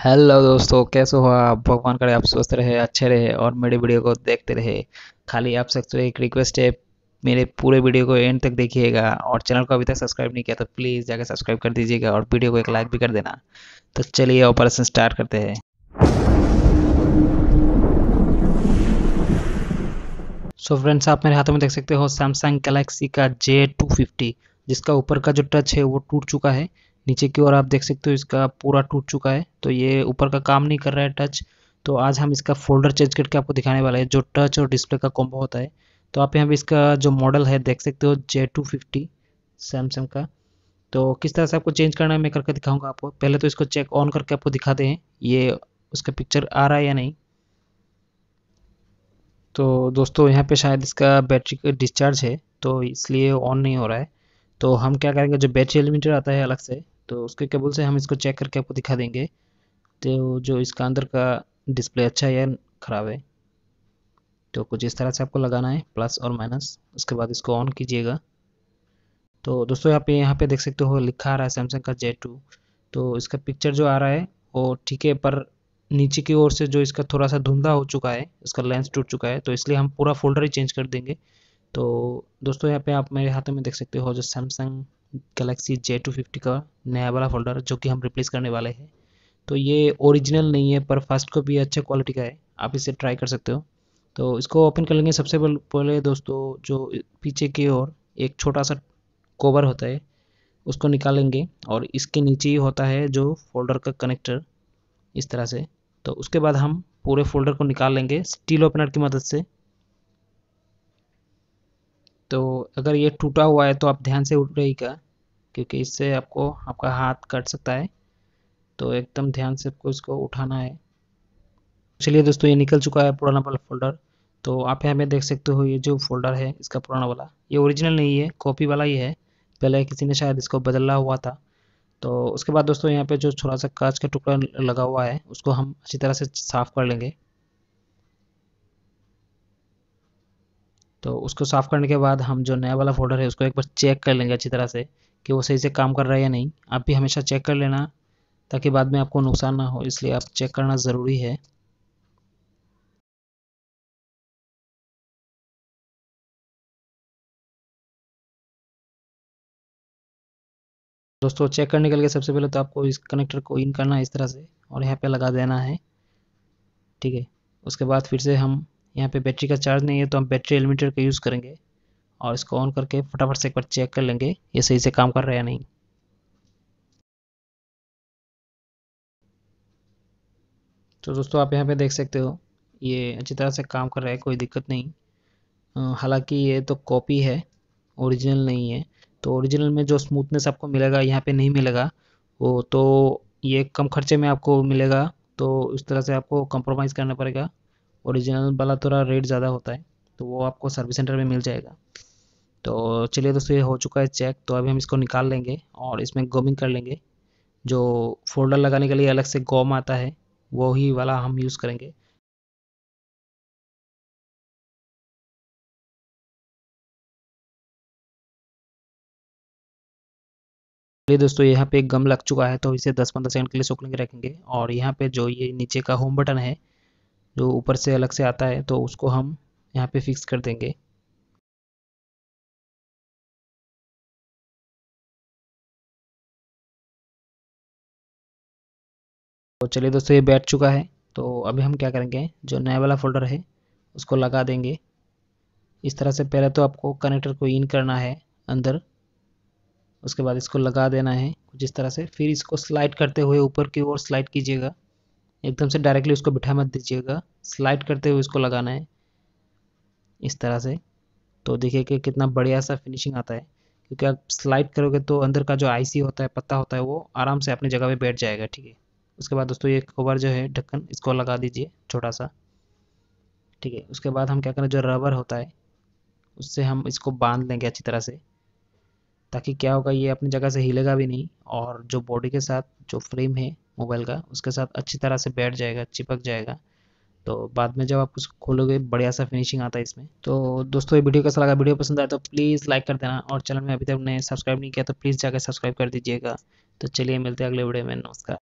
hello दोस्तों कैसे हो आप भगवान करे आप स्वस्थ रहे अच्छे रहे और मेरे वीडियो को देखते रहे खाली आप सबसे एक रिक्वेस्ट है मेरे पूरे वीडियो को एंड तक देखिएगा और चैनल को अभी तक सब्सक्राइब नहीं किया तो प्लीज़ जाकर सब्सक्राइब कर दीजिएगा और वीडियो को एक लाइक भी कर देना तो चलिए ऑपरेशन स्टार्ट करते हैं सो so फ्रेंड्स आप मेरे हाथों में देख सकते हो सैमसंग गलेक्सी का जे जिसका ऊपर का जो टच है वो टूट चुका है नीचे की ओर आप देख सकते हो इसका पूरा टूट चुका है तो ये ऊपर का काम नहीं कर रहा है टच तो आज हम इसका फोल्डर चेंज करके आपको दिखाने वाला है जो टच और डिस्प्ले का कॉम्बो होता है तो आप यहाँ पर इसका जो मॉडल है देख सकते हो जे टू फिफ्टी सैमसंग का तो किस तरह से आपको चेंज करना है मैं करके दिखाऊंगा आपको पहले तो इसको चेक ऑन करके आपको दिखाते हैं ये उसका पिक्चर आ रहा है या नहीं तो दोस्तों यहाँ पे शायद इसका बैटरी का डिस्चार्ज है तो इसलिए ऑन नहीं हो रहा है तो हम क्या करेंगे जो बैटरी एलिमिटर आता है अलग से तो उसके केबल से हम इसको चेक करके आपको दिखा देंगे तो जो इसका अंदर का डिस्प्ले अच्छा है या ख़राब है तो कुछ इस तरह से आपको लगाना है प्लस और माइनस उसके बाद इसको ऑन कीजिएगा तो दोस्तों यहाँ पे यहाँ पे देख सकते हो लिखा आ रहा है सैमसंग का जे टू तो इसका पिक्चर जो आ रहा है वो ठीक है पर नीचे की ओर से जो इसका थोड़ा सा धुंधा हो चुका है इसका लेंस टूट चुका है तो इसलिए हम पूरा फोल्डर ही चेंज कर देंगे तो दोस्तों यहाँ पे आप मेरे हाथों में देख सकते हो जो Samsung Galaxy J two fifty का नया वाला फोल्डर जो कि हम रिप्लेस करने वाले हैं तो ये ओरिजिनल नहीं है पर फर्स्ट को भी अच्छा क्वालिटी का है आप इसे ट्राई कर सकते हो तो इसको ओपन कर लेंगे सबसे पहले दोस्तों जो पीछे की ओर एक छोटा सा कोवर होता है उसको निकालेंगे और इसके नीचे ही होता है जो फोल्डर का कनेक्टर इस तरह से तो उसके बाद हम पूरे फोल्डर को निकाल लेंगे स्टील ओपनर की मदद से तो अगर ये टूटा हुआ है तो आप ध्यान से उठ रहेगा क्योंकि इससे आपको आपका हाथ कट सकता है तो एकदम ध्यान से आपको इसको उठाना है चलिए दोस्तों ये निकल चुका है पुराना वाला फोल्डर तो आप यहाँ पे देख सकते हो ये जो फोल्डर है इसका पुराना वाला ये ओरिजिनल नहीं है कॉपी वाला ही है पहले किसी ने शायद इसको बदला हुआ था तो उसके बाद दोस्तों यहाँ पे जो थोड़ा सा कांच का टुकड़ा लगा हुआ है उसको हम अच्छी तरह से साफ़ कर लेंगे तो उसको साफ़ करने के बाद हम जो नया वाला फोल्डर है उसको एक बार चेक कर लेंगे अच्छी तरह से कि वो सही से काम कर रहा है या नहीं आप भी हमेशा चेक कर लेना ताकि बाद में आपको नुकसान ना हो इसलिए आप चेक करना ज़रूरी है दोस्तों चेक करने के लिए सबसे पहले तो आपको इस कनेक्टर को इन करना है इस तरह से और यहाँ पे लगा देना है ठीक है उसके बाद फिर से हम यहाँ पे बैटरी का चार्ज नहीं है तो हम बैटरी एलिमीटर का यूज़ करेंगे और इसको ऑन करके फटाफट से एक बार चेक कर लेंगे ये सही से काम कर रहा है या नहीं तो दोस्तों आप यहाँ पे देख सकते हो ये अच्छी तरह से काम कर रहा है कोई दिक्कत नहीं हालांकि ये तो कॉपी है ओरिजिनल नहीं है तो ओरिजिनल में जो स्मूथनेस आपको मिलेगा यहाँ पे नहीं मिलेगा वो तो ये कम खर्चे में आपको मिलेगा तो इस तरह से आपको कंप्रोमाइज़ करना पड़ेगा ओरिजिनल वाला थोड़ा रेट ज़्यादा होता है तो वो आपको सर्विस सेंटर में मिल जाएगा तो चलिए दोस्तों ये हो चुका है चेक तो अभी हम इसको निकाल लेंगे और इसमें गोमिंग कर लेंगे जो फोल्डर लगाने के लिए अलग से गोम आता है वो ही वाला हम यूज़ करेंगे चलिए दोस्तों यहाँ पे एक गम लग चुका है तो इसे 10-15 सेकंड के लिए सोख लेंगे रखेंगे और यहाँ पे जो ये नीचे का होम बटन है जो ऊपर से अलग से आता है तो उसको हम यहाँ पे फिक्स कर देंगे तो चलिए दोस्तों ये बैठ चुका है तो अभी हम क्या करेंगे जो नया वाला फोल्डर है उसको लगा देंगे इस तरह से पहले तो आपको कनेक्टर को इन करना है अंदर उसके बाद इसको लगा देना है कुछ इस तरह से फिर इसको स्लाइड करते हुए ऊपर की ओर स्लाइड कीजिएगा एकदम से डायरेक्टली उसको बिठा मत दीजिएगा स्लाइड करते हुए इसको लगाना है इस तरह से तो देखिए कि कितना बढ़िया सा फिनिशिंग आता है क्योंकि आप स्लाइड करोगे तो अंदर का जो आईसी होता है पत्ता होता है वो आराम से अपनी जगह पे बैठ जाएगा ठीक है उसके बाद दोस्तों ये कवर जो है ढक्कन इसको लगा दीजिए छोटा सा ठीक है उसके बाद हम क्या करें जो रबर होता है उससे हम इसको बांध लेंगे अच्छी तरह से ताकि क्या होगा ये अपनी जगह से हिलेगा भी नहीं और जो बॉडी के साथ जो फ्रेम है मोबाइल का उसके साथ अच्छी तरह से बैठ जाएगा चिपक जाएगा तो बाद में जब आप उसको खोलोगे बढ़िया सा फिनिशिंग आता है इसमें तो दोस्तों ये वीडियो कैसा लगा वीडियो पसंद आया तो प्लीज़ लाइक कर देना और चैनल में अभी तक ने सब्सक्राइब नहीं किया तो प्लीज़ जाकर सब्सक्राइब कर दीजिएगा तो चलिए मिलते हैं अगले वीडियो में नमस्कार